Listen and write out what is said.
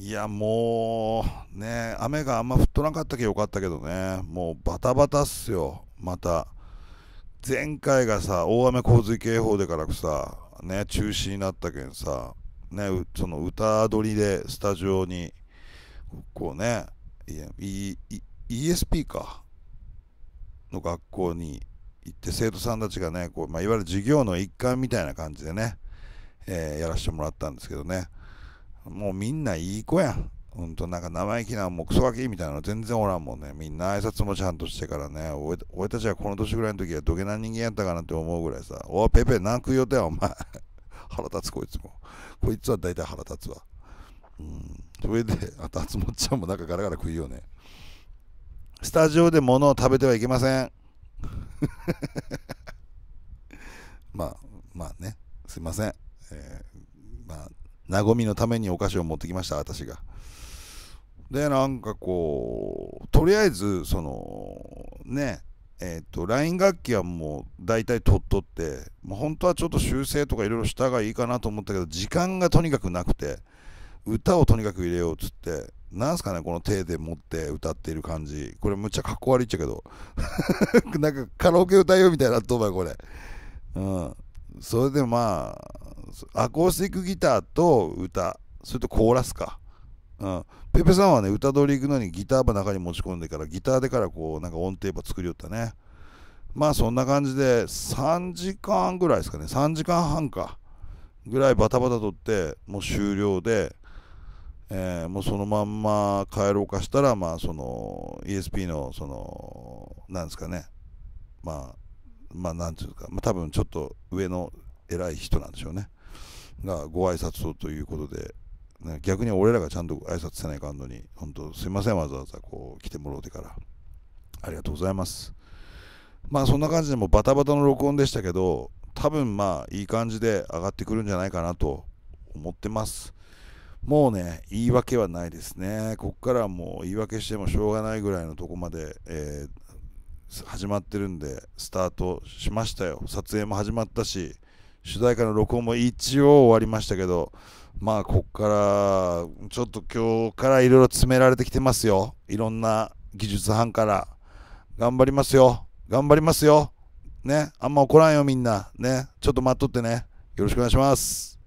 いや、もう、ね、雨があんま降っとなかったけよかったけどね、もうバタバタっすよ、また。前回がさ、大雨洪水警報でからさ、ね、中止になったけんさ、ね、その歌取りでスタジオに、こうね、e、ESP か、の学校に行って生徒さんたちがね、こうまあ、いわゆる授業の一環みたいな感じでね、えー、やらせてもらったんですけどね。もうみんないい子やん。ほんと、なんか生意気な、もうクソガキみたいなの全然おらんもんね。みんな挨拶もちゃんとしてからね、俺俺たちはこの年ぐらいの時はどげな人間やったかなって思うぐらいさ、おぺペペ、何食いよってや、お前。腹立つ、こいつも。こいつは大体腹立つわ。うん。それで、あと、つもちゃんもなんかガラガラ食いよね。スタジオで物を食べてはいけません。まあ、まあね、すいません。えー、まあ和みのためにお菓子を持ってきました、私が。で、なんかこう、とりあえず、その、ね、えっ、ー、と、ライン楽器はもう大体取っとって、もう本当はちょっと修正とかいろいろしたがいいかなと思ったけど、時間がとにかくなくて、歌をとにかく入れようっつって、なんすかね、この手で持って歌っている感じ。これむっちゃかっこ悪いっちゃけど。なんかカラオケ歌えよみたいなどとばこれ。うん。それでまあ、アコースティックギターと歌、それとコーラスか。うん、ペペさんはね、歌取り行くのにギターば中に持ち込んでから、ギターでからこう、なんか音程ば作りよったね。まあそんな感じで、3時間ぐらいですかね、3時間半か、ぐらいバタバタとって、もう終了で、えー、もうそのまんま帰ろうかしたら、まあその ESP の、その、なんですかね、まあ、まあなんていうか、まあ多分ちょっと上の偉い人なんでしょうね。がご挨拶をということで、逆に俺らがちゃんと挨拶せないかんのに、本当すいません、わざわざこう来てもろうてから。ありがとうございます。まあそんな感じでもバタバタの録音でしたけど、多分まあいい感じで上がってくるんじゃないかなと思ってます。もうね、言い訳はないですね。こっからはもう言い訳してもしょうがないぐらいのとこまで、えー、始まってるんで、スタートしましたよ。撮影も始まったし、主題歌の録音も一応終わりましたけど、まあ、こっから、ちょっと今日からいろいろ詰められてきてますよ。いろんな技術班から。頑張りますよ。頑張りますよ。ね。あんま怒らんよ、みんな。ね。ちょっと待っとってね。よろしくお願いします。